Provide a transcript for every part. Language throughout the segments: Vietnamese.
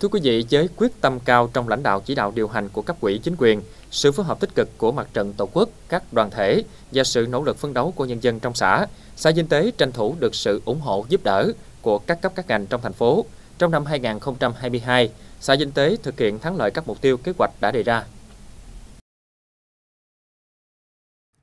Thưa quý vị, với quyết tâm cao trong lãnh đạo chỉ đạo điều hành của cấp ủy chính quyền, sự phối hợp tích cực của mặt trận Tổ quốc, các đoàn thể và sự nỗ lực phấn đấu của nhân dân trong xã, xã dinh Tế tranh thủ được sự ủng hộ giúp đỡ của các cấp các ngành trong thành phố. Trong năm 2022, xã dinh Tế thực hiện thắng lợi các mục tiêu kế hoạch đã đề ra.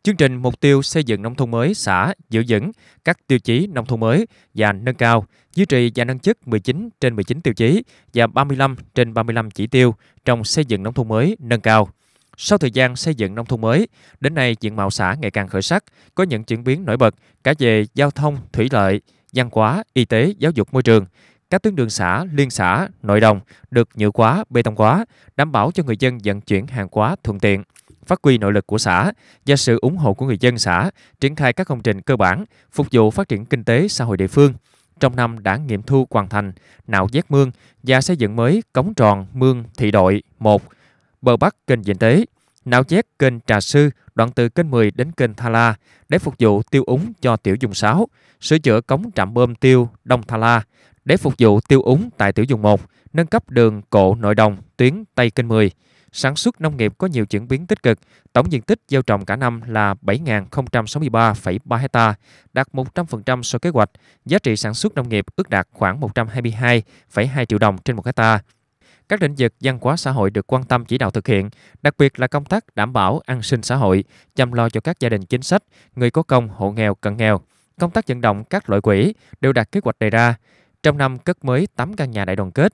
Chương trình mục tiêu xây dựng nông thôn mới xã giữ vững các tiêu chí nông thôn mới và nâng cao, duy trì và nâng chức 19 trên 19 tiêu chí và 35 trên 35 chỉ tiêu trong xây dựng nông thôn mới nâng cao. Sau thời gian xây dựng nông thôn mới, đến nay diện mạo xã ngày càng khởi sắc, có những chuyển biến nổi bật cả về giao thông, thủy lợi, văn hóa, y tế, giáo dục môi trường. Các tuyến đường xã, liên xã, nội đồng được nhựa quá, bê tông quá, đảm bảo cho người dân vận chuyển hàng hóa thuận tiện phát huy nội lực của xã và sự ủng hộ của người dân xã triển khai các công trình cơ bản phục vụ phát triển kinh tế xã hội địa phương. Trong năm đã nghiệm thu hoàn thành nạo vét mương và xây dựng mới cống tròn mương thị đội 1, bờ bắc kênh diện Tế, nạo vét kênh Trà Sư đoạn từ kênh 10 đến kênh Tha La để phục vụ tiêu úng cho tiểu dùng 6, sửa chữa cống trạm bơm tiêu Đông Tha La để phục vụ tiêu úng tại tiểu dùng 1, nâng cấp đường cộ nội đồng tuyến Tây kênh 10, sản xuất nông nghiệp có nhiều chuyển biến tích cực. Tổng diện tích gieo trồng cả năm là 7.063,3 hecta, đạt 100% so kế hoạch. Giá trị sản xuất nông nghiệp ước đạt khoảng 122,2 triệu đồng trên một hecta các lĩnh vực văn hóa xã hội được quan tâm chỉ đạo thực hiện, đặc biệt là công tác đảm bảo an sinh xã hội, chăm lo cho các gia đình chính sách, người có công, hộ nghèo, cận nghèo. Công tác vận động các loại quỹ đều đạt kế hoạch đề ra. Trong năm cất mới 8 căn nhà đại đoàn kết,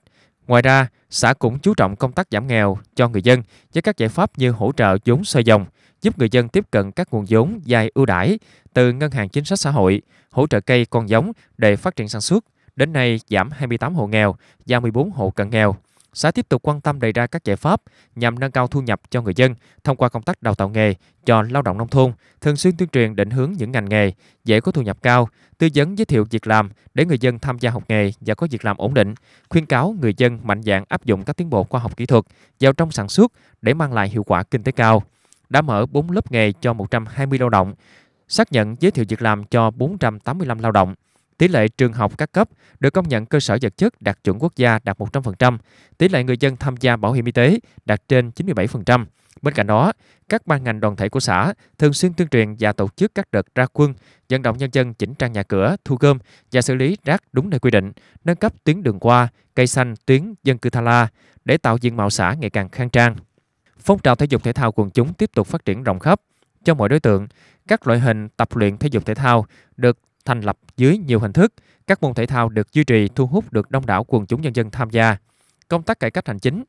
Ngoài ra, xã cũng chú trọng công tác giảm nghèo cho người dân với các giải pháp như hỗ trợ vốn xoay dòng, giúp người dân tiếp cận các nguồn vốn dài ưu đãi từ ngân hàng chính sách xã hội, hỗ trợ cây con giống để phát triển sản xuất. Đến nay giảm 28 hộ nghèo và 14 hộ cận nghèo xã tiếp tục quan tâm đề ra các giải pháp nhằm nâng cao thu nhập cho người dân thông qua công tác đào tạo nghề cho lao động nông thôn, thường xuyên tuyên truyền định hướng những ngành nghề dễ có thu nhập cao, tư vấn giới thiệu việc làm để người dân tham gia học nghề và có việc làm ổn định, khuyên cáo người dân mạnh dạn áp dụng các tiến bộ khoa học kỹ thuật vào trong sản xuất để mang lại hiệu quả kinh tế cao. Đã mở 4 lớp nghề cho 120 lao động, xác nhận giới thiệu việc làm cho 485 lao động. Tỷ lệ trường học các cấp được công nhận cơ sở vật chất đạt chuẩn quốc gia đạt 100%, tỷ lệ người dân tham gia bảo hiểm y tế đạt trên 97%. Bên cạnh đó, các ban ngành đoàn thể của xã thường xuyên tuyên truyền và tổ chức các đợt ra quân, vận động nhân dân chỉnh trang nhà cửa, thu gom và xử lý rác đúng nơi quy định, nâng cấp tuyến đường qua, cây xanh, tuyến dân cư Tha La để tạo diện mạo xã ngày càng khang trang. Phong trào thể dục thể thao quần chúng tiếp tục phát triển rộng khắp cho mọi đối tượng. Các loại hình tập luyện thể dục thể thao được thành lập dưới nhiều hình thức, các môn thể thao được duy trì thu hút được đông đảo quần chúng nhân dân tham gia. Công tác cải cách hành chính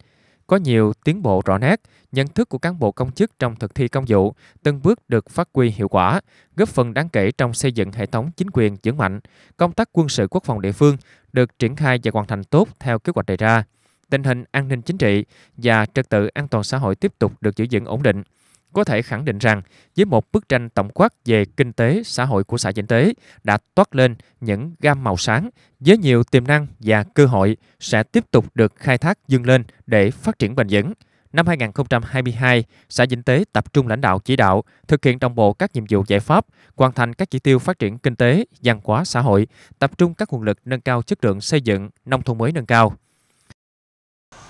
có nhiều tiến bộ rõ nét, nhận thức của cán bộ công chức trong thực thi công vụ từng bước được phát huy hiệu quả, góp phần đáng kể trong xây dựng hệ thống chính quyền vững mạnh. Công tác quân sự quốc phòng địa phương được triển khai và hoàn thành tốt theo kế hoạch đề ra. Tình hình an ninh chính trị và trật tự an toàn xã hội tiếp tục được giữ vững ổn định có thể khẳng định rằng với một bức tranh tổng quát về kinh tế xã hội của xã Vĩnh Tế đã toát lên những gam màu sáng với nhiều tiềm năng và cơ hội sẽ tiếp tục được khai thác dâng lên để phát triển bền vững. Năm 2022, xã Vĩnh Tế tập trung lãnh đạo chỉ đạo, thực hiện đồng bộ các nhiệm vụ giải pháp, hoàn thành các chỉ tiêu phát triển kinh tế, văn hóa xã hội, tập trung các nguồn lực nâng cao chất lượng xây dựng, nông thôn mới nâng cao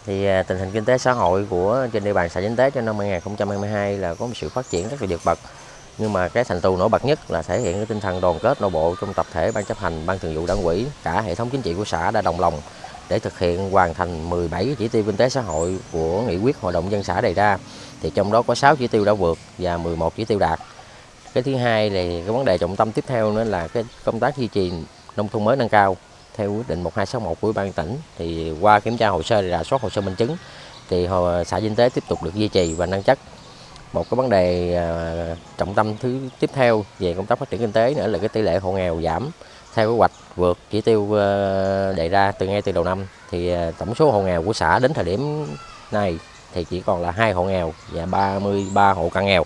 thì à, tình hình kinh tế xã hội của trên địa bàn xã Vĩnh Tế trong năm 2022 là có một sự phát triển rất là vượt bậc nhưng mà cái thành tựu nổi bật nhất là thể hiện cái tinh thần đoàn kết nội bộ trong tập thể ban chấp hành ban thường vụ đảng ủy cả hệ thống chính trị của xã đã đồng lòng để thực hiện hoàn thành 17 chỉ tiêu kinh tế xã hội của nghị quyết hội đồng dân xã đề ra thì trong đó có 6 chỉ tiêu đã vượt và 11 chỉ tiêu đạt cái thứ hai là cái vấn đề trọng tâm tiếp theo nữa là cái công tác duy trì nông thôn mới nâng cao theo quyết định 1261 của Ủy ban tỉnh thì qua kiểm tra hồ sơ rà soát hồ sơ minh chứng thì hồ xã Vinh Tế tiếp tục được duy trì và nâng chất. Một cái vấn đề à, trọng tâm thứ tiếp theo về công tác phát triển kinh tế nữa là cái tỷ lệ hộ nghèo giảm theo kế hoạch vượt chỉ tiêu ờ, đề ra từ ngay từ đầu năm thì à, tổng số hộ nghèo của xã đến thời điểm này thì chỉ còn là hai hộ nghèo và 33 hộ cận nghèo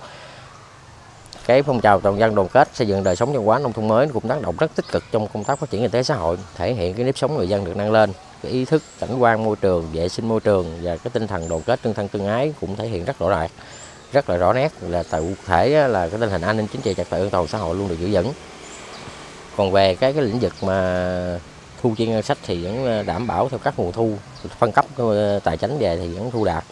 cái phong trào toàn dân đoàn kết xây dựng đời sống văn hóa nông thôn mới cũng tác động rất tích cực trong công tác phát triển kinh tế xã hội thể hiện cái nếp sống người dân được nâng lên cái ý thức cảnh quan môi trường vệ sinh môi trường và cái tinh thần đoàn kết tương thân tương ái cũng thể hiện rất rõ ràng rất là rõ nét là tại cụ thể là cái tình hình an ninh chính trị trật tự an toàn xã hội luôn được giữ vững còn về cái cái lĩnh vực mà thu chi ngân sách thì vẫn ờ, đảm bảo theo các nguồn thu phân cấp ờ, tài chính về thì vẫn thu đạt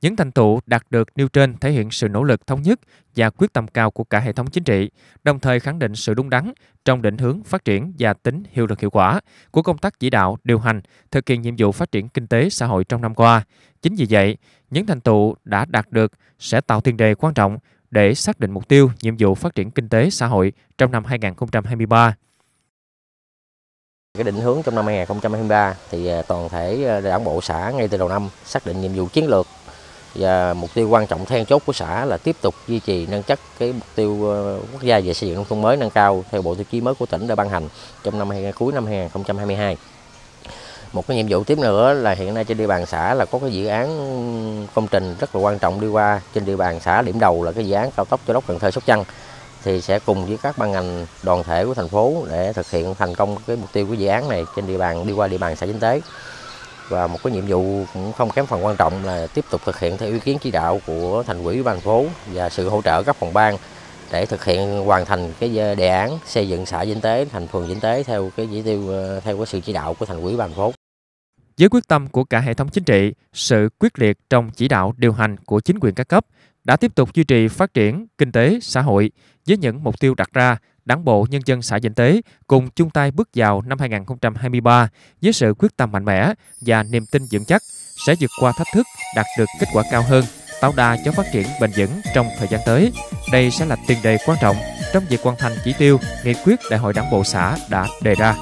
những thành tựu đạt được nêu trên thể hiện sự nỗ lực thống nhất và quyết tâm cao của cả hệ thống chính trị, đồng thời khẳng định sự đúng đắn trong định hướng phát triển và tính hiệu lực hiệu quả của công tác chỉ đạo, điều hành, thực hiện nhiệm vụ phát triển kinh tế xã hội trong năm qua. Chính vì vậy, những thành tựu đã đạt được sẽ tạo tiền đề quan trọng để xác định mục tiêu, nhiệm vụ phát triển kinh tế xã hội trong năm 2023. Cái định hướng trong năm 2023 thì à, toàn thể à, đảng bộ xã ngay từ đầu năm xác định nhiệm vụ chiến lược và mục tiêu quan trọng then chốt của xã là tiếp tục duy trì nâng chất cái mục tiêu ờ, quốc gia về xây dựng nông thôn mới nâng cao theo bộ tiêu chí mới của tỉnh đã ban hành trong năm cuối năm 2022 một cái nhiệm vụ tiếp nữa là hiện nay trên địa bàn xã là có cái dự án công trình rất là quan trọng đi qua trên địa bàn xã điểm đầu là cái dự án cao tốc cho Đốc Cần Thơ Sóc Trăng thì sẽ cùng với các ban ngành đoàn thể của thành phố để thực hiện thành công cái mục tiêu của dự án này trên địa bàn đi qua địa bàn xã Vĩnh Tế và một cái nhiệm vụ cũng không kém phần quan trọng là tiếp tục thực hiện theo ý kiến chỉ đạo của thành ủy ban phố và sự hỗ trợ các phòng ban để thực hiện hoàn thành cái đề án xây dựng xã kinh tế thành phường kinh tế theo cái chỉ tiêu ờ, theo cái sự chỉ đạo của thành ủy ban phố. Với quyết tâm của cả hệ thống chính trị, sự quyết liệt trong chỉ đạo điều hành của chính quyền các cấp đã tiếp tục duy trì phát triển kinh tế xã hội với những mục tiêu đặt ra Đảng bộ nhân dân xã Vĩnh Tế cùng chung tay bước vào năm 2023 với sự quyết tâm mạnh mẽ và niềm tin vững chắc sẽ vượt qua thách thức, đạt được kết quả cao hơn, tạo đà cho phát triển bền vững trong thời gian tới. Đây sẽ là tiền đề quan trọng trong việc hoàn thành chỉ tiêu nghị quyết đại hội đảng bộ xã đã đề ra.